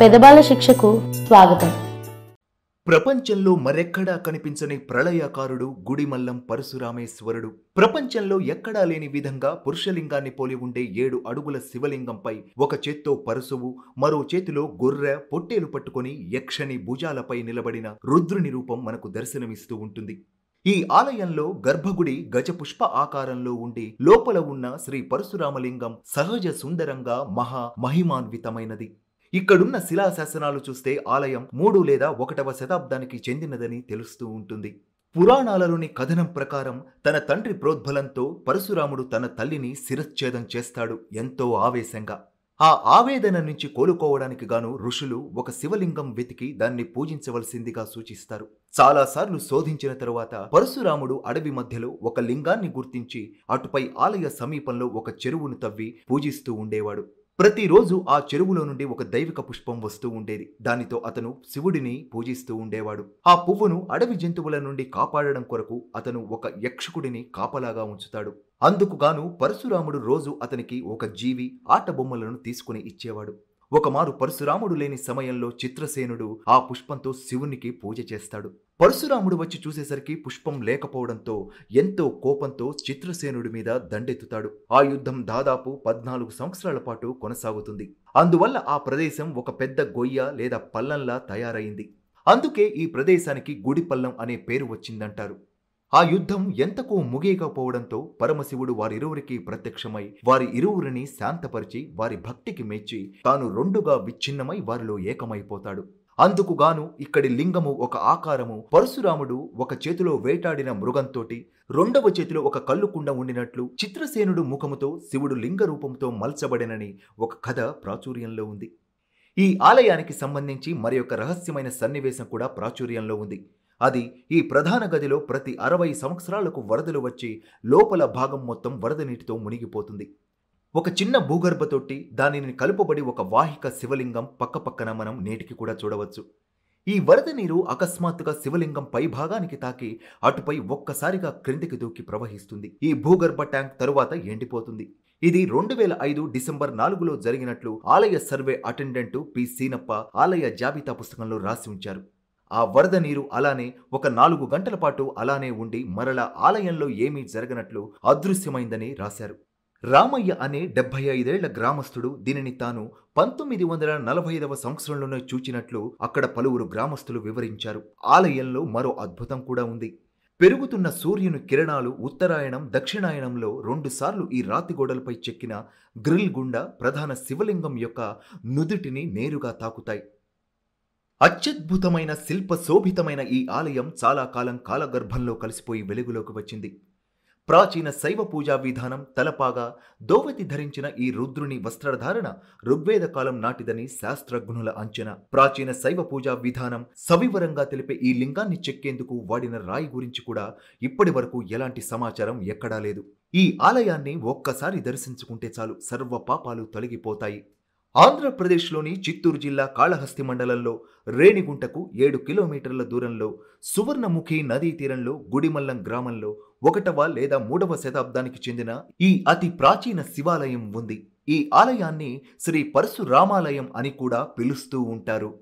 పెదబాల శిక్షకు స్వాగతం ప్రపంచంలో మరెక్కడా కనిపించని ప్రళయకారుడు గుడిమల్లం పరశురామేశ్వరుడు ప్రపంచంలో ఎక్కడా లేని విధంగా పురుషలింగాన్ని పోలి ఉండే ఏడు అడుగుల శివలింగంపై ఒక చేత్తో పరశువు మరో చేతిలో గొర్రె పొట్టేలు పట్టుకొని యక్షని భుజాలపై నిలబడిన రుద్రుని రూపం మనకు దర్శనమిస్తూ ఉంటుంది ఈ ఆలయంలో గర్భగుడి గజపుష్ప ఆకారంలో ఉండి లోపల ఉన్న శ్రీ పరశురామలింగం సహజ సుందరంగా మహా మహిమాన్వితమైనది ఇక్కడున్న శిలాశాసనాలు చూస్తే ఆలయం మూడు లేదా ఒకటవ శతాబ్దానికి చెందినదని తెలుస్తూ ఉంటుంది పురాణాలలోని కథనం ప్రకారం తన తండ్రి ప్రోద్బలంతో పరశురాముడు తన తల్లిని శిరచ్ఛేదం చేస్తాడు ఎంతో ఆవేశంగా ఆ ఆవేదన నుంచి కోలుకోవడానికి గాను ఋషులు ఒక శివలింగం వెతికి దాన్ని పూజించవలసిందిగా సూచిస్తారు చాలాసార్లు శోధించిన తరువాత పరశురాముడు అడవి మధ్యలో ఒక లింగాన్ని గుర్తించి అటుపై ఆలయ సమీపంలో ఒక చెరువును తవ్వి పూజిస్తూ ఉండేవాడు ప్రతిరోజు ఆ చెరువులో నుండి ఒక దైవిక పుష్పం వస్తూ ఉండేది దానితో అతను శివుడిని పూజిస్తూ ఉండేవాడు ఆ పువ్వును అడవి జంతువుల నుండి కాపాడడం కొరకు అతను ఒక యక్షకుడిని కాపలాగా ఉంచుతాడు అందుకు గాను పరశురాముడు రోజు అతనికి ఒక జీవి ఆట బొమ్మలను తీసుకుని ఇచ్చేవాడు ఒకమారు పరశురాముడు లేని సమయంలో చిత్రసేనుడు ఆ పుష్పంతో శివునికి పూజ చేస్తాడు పరశురాముడు వచ్చి చూసేసరికి పుష్పం లేకపోవడంతో ఎంతో కోపంతో చిత్రసేనుడి మీద దండెత్తుతాడు ఆ యుద్ధం దాదాపు పద్నాలుగు సంవత్సరాల పాటు కొనసాగుతుంది అందువల్ల ఆ ప్రదేశం ఒక పెద్ద గొయ్య లేదా పల్లంలా తయారైంది అందుకే ఈ ప్రదేశానికి గుడిపల్లం అనే పేరు వచ్చిందంటారు ఆ యుద్ధం ఎంతకు ముగియకపోవడంతో పరమశివుడు వారిరువురికి ప్రత్యక్షమై వారి ఇరువురిని శాంతపరిచి వారి భక్తికి మెచ్చి తాను రెండుగా విచ్ఛిన్నమై వారిలో ఏకమైపోతాడు అందుకుగాను ఇక్కడి లింగము ఒక ఆకారము పరశురాముడు ఒక చేతిలో వేటాడిన మృగంతోటి రెండవ చేతిలో ఒక కుండ ఉండినట్లు చిత్రసేనుడు ముఖముతో శివుడు లింగ రూపంతో మల్చబడినని ఒక కథ ప్రాచుర్యంలో ఉంది ఈ ఆలయానికి సంబంధించి మరి ఒక రహస్యమైన సన్నివేశం కూడా ప్రాచుర్యంలో ఉంది అది ఈ ప్రధాన గదిలో ప్రతి అరవై సంవత్సరాలకు వరదలు వచ్చి లోపల భాగం మొత్తం వరద నీటితో మునిగిపోతుంది ఒక చిన్న భూగర్భ తొట్టి దానిని కలుపబడి ఒక వాహిక శివలింగం పక్కపక్కన మనం నేటికి కూడా చూడవచ్చు ఈ వరద నీరు అకస్మాత్తుగా శివలింగం పై భాగానికి తాకి అటుపై ఒక్కసారిగా క్రిందికి దూకి ప్రవహిస్తుంది ఈ భూగర్భ ట్యాంక్ తరువాత ఎండిపోతుంది ఇది రెండు వేల ఐదు డిసెంబర్ నాలుగులో జరిగినట్లు ఆలయ సర్వే అటెండెంట్ పి సీనప్ప ఆలయ జాబితా పుస్తకంలో రాసి ఉంచారు ఆ వరద నీరు అలానే ఒక నాలుగు గంటల పాటు అలానే ఉండి మరల ఆలయంలో ఏమీ జరగనట్లు అదృశ్యమైందని రాశారు రామయ్య అనే డెబ్బై ఐదేళ్ల గ్రామస్తుడు దీనిని తాను పంతొమ్మిది వందల నలభై ఐదవ సంవత్సరంలోనే చూచినట్లు అక్కడ పలువురు గ్రామస్తులు వివరించారు ఆలయంలో మరో అద్భుతం కూడా ఉంది పెరుగుతున్న సూర్యుని కిరణాలు ఉత్తరాయణం దక్షిణాయనంలో రెండుసార్లు ఈ రాతి గోడలపై చెక్కిన గ్రిల్ గుండా ప్రధాన శివలింగం యొక్క నుదుటిని నేరుగా తాకుతాయి అత్యద్భుతమైన శిల్ప శోభితమైన ఈ ఆలయం చాలా కాలం కాలగర్భంలో కలిసిపోయి వెలుగులోకి వచ్చింది ప్రాచీన శైవ పూజా విధానం తలపాగా దోవతి ధరించిన ఈ రుద్రుని వస్త్రధారణ ఋగ్వేద కాలం నాటిదని శాస్త్రజ్ఞుల అంచనా ప్రాచీన శైవ పూజా విధానం సవివరంగా తెలిపే ఈ లింగాన్ని చెక్కేందుకు వాడిన రాయి గురించి కూడా ఇప్పటి వరకు ఎలాంటి సమాచారం ఎక్కడా లేదు ఈ ఆలయాన్ని ఒక్కసారి దర్శించుకుంటే చాలు సర్వ పాపాలు తొలగిపోతాయి ఆంధ్రప్రదేశ్లోని చిత్తూరు జిల్లా కాళహస్తి మండలంలో రేణిగుంటకు ఏడు కిలోమీటర్ల దూరంలో సువర్ణముఖి నదీ తీరంలో గుడిమల్లం గ్రామంలో ఒకటవ లేదా మూడవ శతాబ్దానికి చెందిన ఈ అతి ప్రాచీన శివాలయం ఉంది ఈ ఆలయాన్ని శ్రీ పరశురామాలయం అని కూడా పిలుస్తూ ఉంటారు